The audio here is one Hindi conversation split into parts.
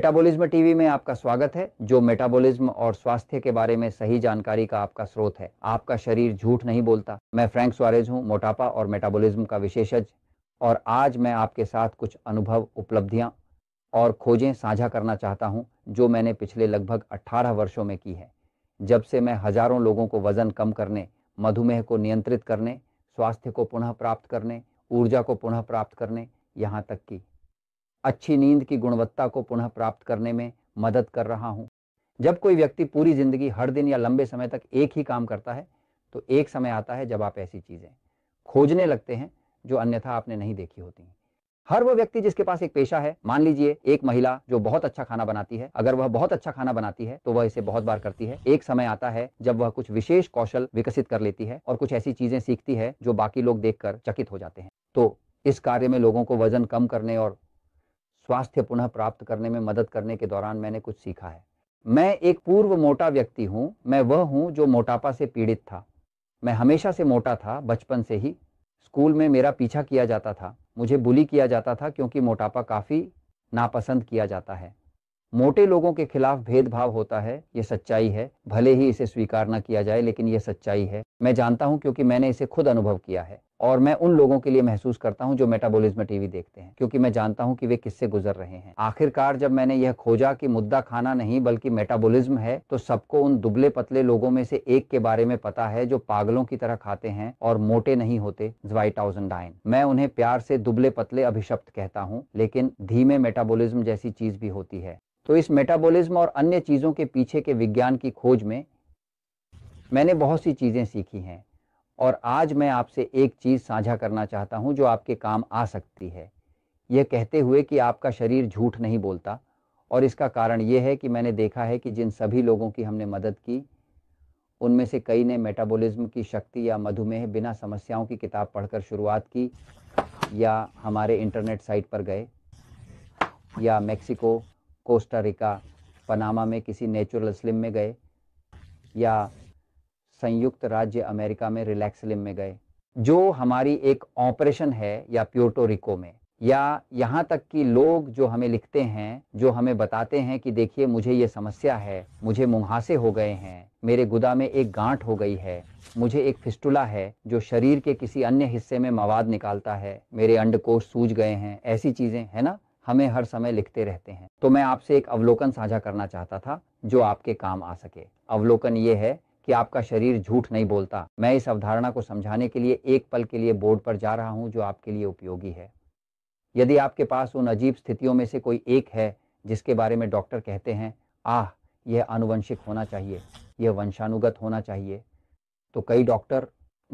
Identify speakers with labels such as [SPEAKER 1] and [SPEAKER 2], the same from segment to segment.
[SPEAKER 1] मेटाबॉलिज्म टीवी में आपका स्वागत है जो मेटाबॉलिज्म और स्वास्थ्य के बारे में सही जानकारी का आपका स्रोत है आपका शरीर झूठ नहीं बोलता मैं फ्रैंक स्वारेज हूं मोटापा और मेटाबॉलिज्म का विशेषज्ञ और आज मैं आपके साथ कुछ अनुभव उपलब्धियां और खोजें साझा करना चाहता हूं जो मैंने पिछले लगभग अट्ठारह वर्षों में की है जब से मैं हजारों लोगों को वजन कम करने मधुमेह को नियंत्रित करने स्वास्थ्य को पुनः प्राप्त करने ऊर्जा को पुनः प्राप्त करने यहाँ तक कि अच्छी नींद की गुणवत्ता को पुनः प्राप्त करने में मदद कर रहा हूँ जब कोई व्यक्ति पूरी जिंदगी हर दिन या लंबे समय तक एक ही काम करता है तो एक समय आता है जब आप ऐसी चीज़ें खोजने लगते हैं जो अन्यथा आपने नहीं देखी होती हैं हर वो व्यक्ति जिसके पास एक पेशा है मान लीजिए एक महिला जो बहुत अच्छा खाना बनाती है अगर वह बहुत अच्छा खाना बनाती है तो वह इसे बहुत बार करती है एक समय आता है जब वह कुछ विशेष कौशल विकसित कर लेती है और कुछ ऐसी चीजें सीखती है जो बाकी लोग देखकर चकित हो जाते हैं तो इस कार्य में लोगों को वजन कम करने और स्वास्थ्य पुनः प्राप्त करने में मदद करने के दौरान मैंने कुछ सीखा है मैं एक पूर्व मोटा व्यक्ति हूँ मैं वह हूँ जो मोटापा से पीड़ित था मैं हमेशा से मोटा था बचपन से ही स्कूल में मेरा पीछा किया जाता था मुझे बुली किया जाता था क्योंकि मोटापा काफ़ी नापसंद किया जाता है मोटे लोगों के खिलाफ भेदभाव होता है ये सच्चाई है भले ही इसे स्वीकार न किया जाए लेकिन यह सच्चाई है मैं जानता हूँ क्योंकि मैंने इसे खुद अनुभव किया है और मैं उन लोगों के लिए महसूस करता हूं जो मेटाबॉलिज्म टीवी देखते हैं क्योंकि मैं जानता हूं कि वे किससे गुजर रहे हैं आखिरकार जब मैंने यह खोजा कि मुद्दा खाना नहीं बल्कि मेटाबॉलिज्म है तो सबको उन दुबले पतले लोगों में से एक के बारे में पता है जो पागलों की तरह खाते हैं और मोटे नहीं होते मैं उन्हें प्यार से दुबले पतले अभिशप्त कहता हूँ लेकिन धीमे मेटाबोलिज्म जैसी चीज भी होती है तो इस मेटाबोलिज्म और अन्य चीजों के पीछे के विज्ञान की खोज में मैंने बहुत सी चीजें सीखी हैं और आज मैं आपसे एक चीज़ साझा करना चाहता हूँ जो आपके काम आ सकती है यह कहते हुए कि आपका शरीर झूठ नहीं बोलता और इसका कारण यह है कि मैंने देखा है कि जिन सभी लोगों की हमने मदद की उनमें से कई ने मेटाबॉलिज्म की शक्ति या मधुमेह बिना समस्याओं की किताब पढ़कर शुरुआत की या हमारे इंटरनेट साइट पर गए या मेक्सिको कोस्टा रिका पनामा में किसी नेचुरल स्लिम में गए या संयुक्त राज्य अमेरिका में रिलैक्सलिम में गए जो हमारी एक ऑपरेशन है या प्योटो रिको में या यहाँ तक कि लोग जो हमें लिखते हैं जो हमें बताते हैं कि देखिए मुझे ये समस्या है मुझे मुहासे हो गए हैं मेरे गुदा में एक गांठ हो गई है मुझे एक फिस्टुला है जो शरीर के किसी अन्य हिस्से में मवाद निकालता है मेरे अंडकोश सूज गए हैं ऐसी चीज़ें है ना हमें हर समय लिखते रहते हैं तो मैं आपसे एक अवलोकन साझा करना चाहता था जो आपके काम आ सके अवलोकन ये है कि आपका शरीर झूठ नहीं बोलता मैं इस अवधारणा को समझाने के लिए एक पल के लिए बोर्ड पर जा रहा हूं जो आपके लिए उपयोगी है यदि आपके पास उन अजीब स्थितियों में से कोई एक है जिसके बारे में डॉक्टर कहते हैं आह यह आनुवंशिक होना चाहिए यह वंशानुगत होना चाहिए तो कई डॉक्टर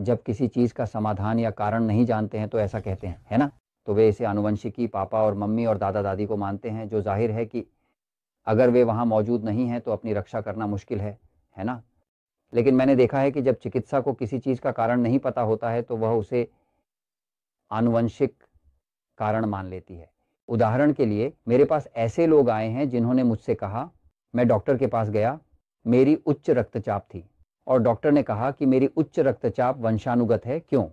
[SPEAKER 1] जब किसी चीज़ का समाधान या कारण नहीं जानते हैं तो ऐसा कहते हैं है ना तो वे इसे आनुवंशिकी पापा और मम्मी और दादा दादी को मानते हैं जो जाहिर है कि अगर वे वहाँ मौजूद नहीं हैं तो अपनी रक्षा करना मुश्किल है है ना लेकिन मैंने देखा है कि जब चिकित्सा को किसी चीज़ का कारण नहीं पता होता है तो वह उसे आनुवंशिक कारण मान लेती है उदाहरण के लिए मेरे पास ऐसे लोग आए हैं जिन्होंने मुझसे कहा मैं डॉक्टर के पास गया मेरी उच्च रक्तचाप थी और डॉक्टर ने कहा कि मेरी उच्च रक्तचाप वंशानुगत है क्यों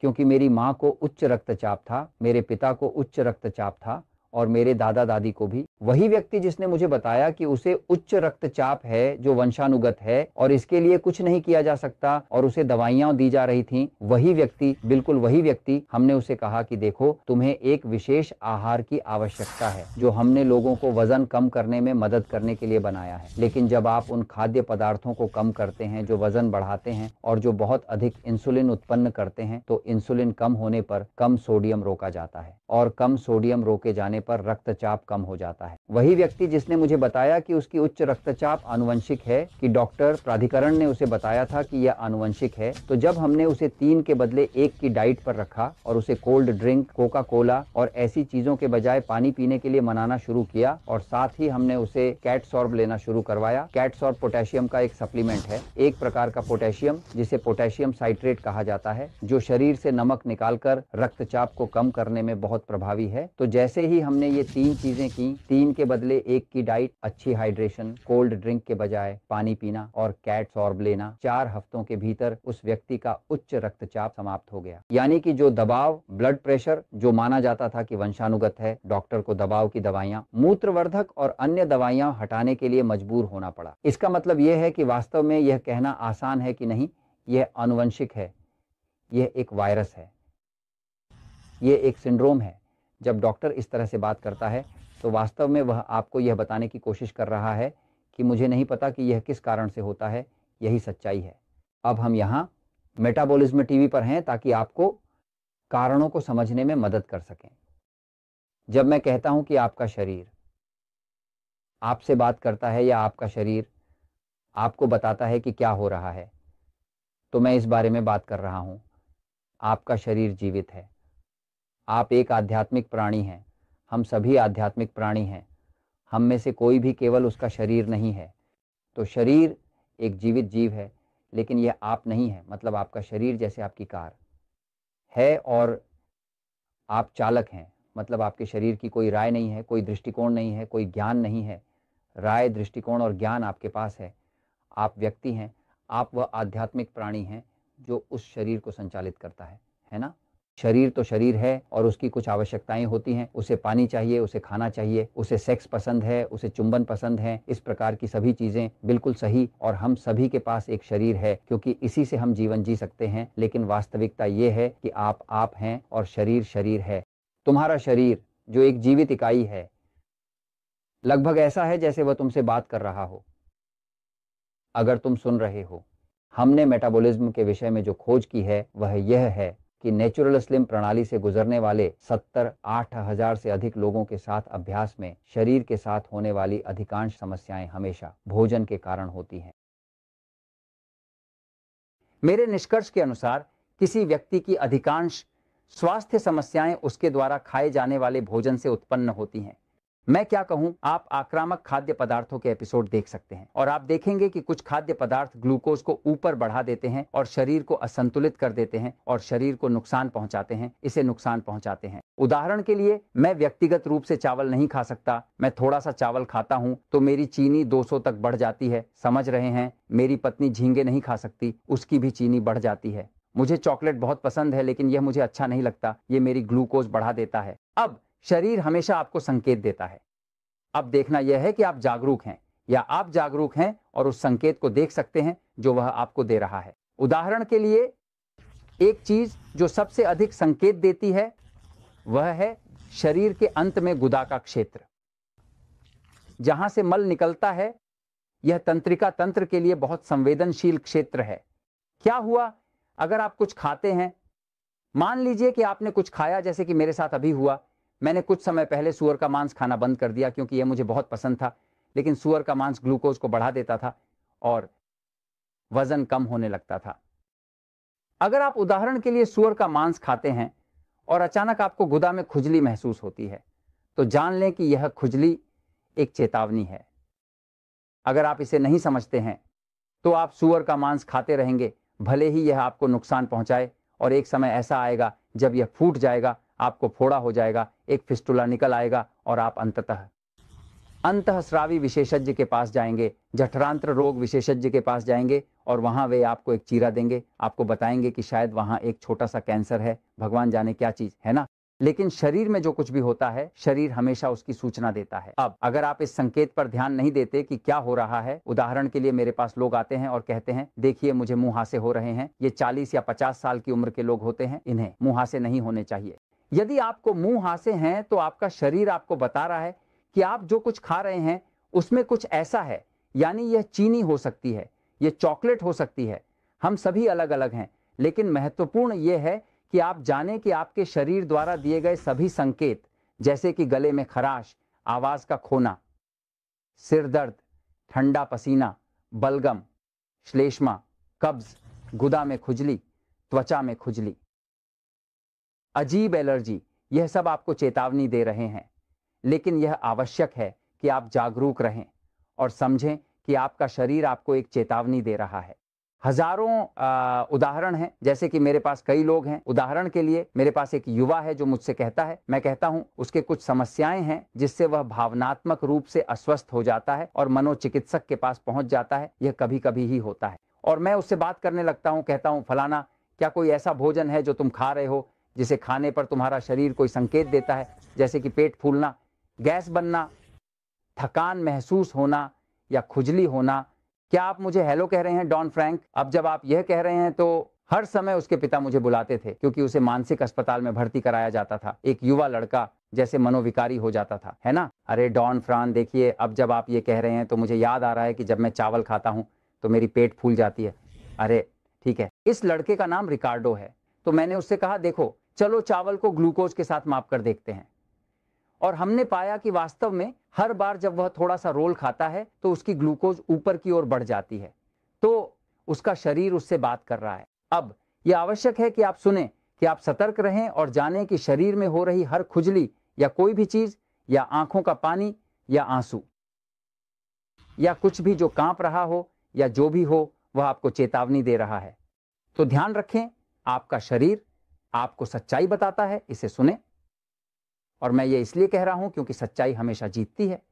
[SPEAKER 1] क्योंकि मेरी माँ को उच्च रक्तचाप था मेरे पिता को उच्च रक्तचाप था और मेरे दादा दादी को भी वही व्यक्ति जिसने मुझे बताया कि उसे उच्च रक्तचाप है जो वंशानुगत है और इसके लिए कुछ नहीं किया जा सकता और उसे दवाइयां दी जा रही थी वही व्यक्ति बिल्कुल वही व्यक्ति हमने उसे कहा कि देखो तुम्हें एक विशेष आहार की आवश्यकता है जो हमने लोगों को वजन कम करने में मदद करने के लिए बनाया है लेकिन जब आप उन खाद्य पदार्थों को कम करते हैं जो वजन बढ़ाते हैं और जो बहुत अधिक इंसुलिन उत्पन्न करते हैं तो इंसुलिन कम होने पर कम सोडियम रोका जाता है और कम सोडियम रोके जाने पर रक्तचाप कम हो जाता है है वही व्यक्ति जिसने मुझे बताया कि उसकी उच्च रक्तचाप आनुवंशिक है कि डॉक्टर प्राधिकरण ने उसे बताया था कि यह आनुवंशिक है तो जब हमने उसे तीन के बदले एक की डाइट पर रखा और उसे कोल्ड ड्रिंक कोका कोला और ऐसी चीजों के बजाय पानी पीने के लिए मनाना शुरू किया और साथ ही हमने उसे कैट सॉर्ब लेना शुरू करवाया कैट सॉर्ब पोटेशियम का एक सप्लीमेंट है एक प्रकार का पोटेशियम जिसे पोटेशियम साइट्रेट कहा जाता है जो शरीर से नमक निकालकर रक्तचाप को कम करने में बहुत प्रभावी है तो जैसे ही हमने ये तीन चीजें की तीन तीन के बदले एक की डाइट अच्छी हाइड्रेशन कोल्ड ड्रिंक के बजाय पानी पीना और कैट सॉर्ब लेना चार हफ्तों के भीतर उस व्यक्ति का उच्च रक्तचाप समाप्त हो गया यानी कि जो दबाव ब्लड प्रेशर जो माना जाता था कि वंशानुगत है डॉक्टर को दबाव की दवाइयाँ मूत्रवर्धक और अन्य दवाइयाँ हटाने के लिए मजबूर होना पड़ा इसका मतलब यह है कि वास्तव में यह कहना आसान है कि नहीं यह अनुवंशिक है यह एक वायरस है यह एक सिंड्रोम है जब डॉक्टर इस तरह से बात करता है तो वास्तव में वह आपको यह बताने की कोशिश कर रहा है कि मुझे नहीं पता कि यह किस कारण से होता है यही सच्चाई है अब हम यहाँ मेटाबॉलिज्म टीवी पर हैं ताकि आपको कारणों को समझने में मदद कर सकें जब मैं कहता हूं कि आपका शरीर आपसे बात करता है या आपका शरीर आपको बताता है कि क्या हो रहा है तो मैं इस बारे में बात कर रहा हूं आपका शरीर जीवित है आप एक आध्यात्मिक प्राणी हैं हम सभी आध्यात्मिक प्राणी हैं हम में से कोई भी केवल उसका शरीर नहीं है तो शरीर एक जीवित जीव है लेकिन यह आप नहीं है मतलब आपका शरीर जैसे आपकी कार है और आप चालक हैं मतलब आपके शरीर की कोई राय नहीं है कोई दृष्टिकोण नहीं है कोई ज्ञान नहीं है राय दृष्टिकोण और ज्ञान आपके पास है आप व्यक्ति हैं आप वह आध्यात्मिक प्राणी हैं जो उस शरीर को संचालित करता है है ना शरीर तो शरीर है और उसकी कुछ आवश्यकताएं होती हैं उसे पानी चाहिए उसे खाना चाहिए उसे सेक्स पसंद है उसे चुंबन पसंद है इस प्रकार की सभी चीजें बिल्कुल सही और हम सभी के पास एक शरीर है क्योंकि इसी से हम जीवन जी सकते हैं लेकिन वास्तविकता ये है कि आप आप हैं और शरीर शरीर है तुम्हारा शरीर जो एक जीवित इकाई है लगभग ऐसा है जैसे वह तुमसे बात कर रहा हो अगर तुम सुन रहे हो हमने मेटाबॉलिज्म के विषय में जो खोज की है वह यह है कि नेचुरल स्लिम प्रणाली से गुजरने वाले सत्तर आठ हजार से अधिक लोगों के साथ अभ्यास में शरीर के साथ होने वाली अधिकांश समस्याएं हमेशा भोजन के कारण होती हैं मेरे निष्कर्ष के अनुसार किसी व्यक्ति की अधिकांश स्वास्थ्य समस्याएं उसके द्वारा खाए जाने वाले भोजन से उत्पन्न होती हैं मैं क्या कहूं आप आक्रामक खाद्य पदार्थों के एपिसोड देख सकते हैं और आप देखेंगे कि कुछ खाद्य पदार्थ ग्लूकोज को ऊपर बढ़ा देते हैं और शरीर को असंतुलित कर देते हैं और शरीर को नुकसान पहुंचाते हैं इसे नुकसान पहुंचाते हैं उदाहरण के लिए मैं व्यक्तिगत रूप से चावल नहीं खा सकता मैं थोड़ा सा चावल खाता हूं तो मेरी चीनी 200 तक बढ़ जाती है समझ रहे हैं मेरी पत्नी झींगे नहीं खा सकती उसकी भी चीनी बढ़ जाती है मुझे चॉकलेट बहुत पसंद है लेकिन यह मुझे अच्छा नहीं लगता ये मेरी ग्लूकोज बढ़ा देता है अब शरीर हमेशा आपको संकेत देता है अब देखना यह है कि आप जागरूक हैं या आप जागरूक हैं और उस संकेत को देख सकते हैं जो वह आपको दे रहा है उदाहरण के लिए एक चीज जो सबसे अधिक संकेत देती है वह है शरीर के अंत में गुदा का क्षेत्र जहां से मल निकलता है यह तंत्रिका तंत्र के लिए बहुत संवेदनशील क्षेत्र है क्या हुआ अगर आप कुछ खाते हैं मान लीजिए कि आपने कुछ खाया जैसे कि मेरे साथ अभी हुआ मैंने कुछ समय पहले सुअर का मांस खाना बंद कर दिया क्योंकि यह मुझे बहुत पसंद था लेकिन सुअर का मांस ग्लूकोज को बढ़ा देता था और वजन कम होने लगता था अगर आप उदाहरण के लिए सुअर का मांस खाते हैं और अचानक आपको गुदा में खुजली महसूस होती है तो जान लें कि यह खुजली एक चेतावनी है अगर आप इसे नहीं समझते हैं तो आप सुअर का मांस खाते रहेंगे भले ही यह आपको नुकसान पहुंचाए और एक समय ऐसा आएगा जब यह फूट जाएगा आपको फोड़ा हो जाएगा एक फिस्टुला निकल आएगा और आप अंततः अंतःस्रावी विशेषज्ञ के पास जाएंगे जठरांत्र रोग विशेषज्ञ के पास जाएंगे और वहां वे आपको एक चीरा देंगे आपको बताएंगे कि शायद वहां एक छोटा सा कैंसर है भगवान जाने क्या चीज़ है ना लेकिन शरीर में जो कुछ भी होता है शरीर हमेशा उसकी सूचना देता है अब अगर आप इस संकेत पर ध्यान नहीं देते कि क्या हो रहा है उदाहरण के लिए मेरे पास लोग आते हैं और कहते हैं देखिए मुझे मुंह हासे हो रहे हैं ये 40 या 50 साल की उम्र के लोग होते हैं इन्हें मुंह हासे नहीं होने चाहिए यदि आपको मुंह हासे हैं तो आपका शरीर आपको बता रहा है कि आप जो कुछ खा रहे हैं उसमें कुछ ऐसा है यानी यह चीनी हो सकती है यह चॉकलेट हो सकती है हम सभी अलग अलग हैं लेकिन महत्वपूर्ण यह है कि आप जाने कि आपके शरीर द्वारा दिए गए सभी संकेत जैसे कि गले में खराश आवाज का खोना सिर दर्द ठंडा पसीना बलगम श्लेष्मा कब्ज गुदा में खुजली त्वचा में खुजली अजीब एलर्जी यह सब आपको चेतावनी दे रहे हैं लेकिन यह आवश्यक है कि आप जागरूक रहें और समझें कि आपका शरीर आपको एक चेतावनी दे रहा है हजारों उदाहरण हैं जैसे कि मेरे पास कई लोग हैं उदाहरण के लिए मेरे पास एक युवा है जो मुझसे कहता है मैं कहता हूं उसके कुछ समस्याएं हैं जिससे वह भावनात्मक रूप से अस्वस्थ हो जाता है और मनोचिकित्सक के पास पहुंच जाता है यह कभी कभी ही होता है और मैं उससे बात करने लगता हूं कहता हूं फलाना क्या कोई ऐसा भोजन है जो तुम खा रहे हो जिसे खाने पर तुम्हारा शरीर कोई संकेत देता है जैसे कि पेट फूलना गैस बनना थकान महसूस होना या खुजली होना क्या आप मुझे हेलो कह रहे हैं डॉन फ्रैंक अब जब आप यह कह रहे हैं तो हर समय उसके पिता मुझे बुलाते थे क्योंकि उसे मानसिक अस्पताल में भर्ती कराया जाता था एक युवा लड़का जैसे मनोविकारी हो जाता था है ना अरे डॉन फ्रान देखिए अब जब आप ये कह रहे हैं तो मुझे याद आ रहा है कि जब मैं चावल खाता हूँ तो मेरी पेट फूल जाती है अरे ठीक है इस लड़के का नाम रिकार्डो है तो मैंने उससे कहा देखो चलो चावल को ग्लूकोज के साथ माप कर देखते हैं और हमने पाया कि वास्तव में हर बार जब वह थोड़ा सा रोल खाता है तो उसकी ग्लूकोज ऊपर की ओर बढ़ जाती है तो उसका शरीर उससे बात कर रहा है अब यह आवश्यक है कि आप सुने कि आप सतर्क रहें और जानें कि शरीर में हो रही हर खुजली या कोई भी चीज या आंखों का पानी या आंसू या कुछ भी जो कांप रहा हो या जो भी हो वह आपको चेतावनी दे रहा है तो ध्यान रखें आपका शरीर आपको सच्चाई बताता है इसे सुने और मैं ये इसलिए कह रहा हूं क्योंकि सच्चाई हमेशा जीतती है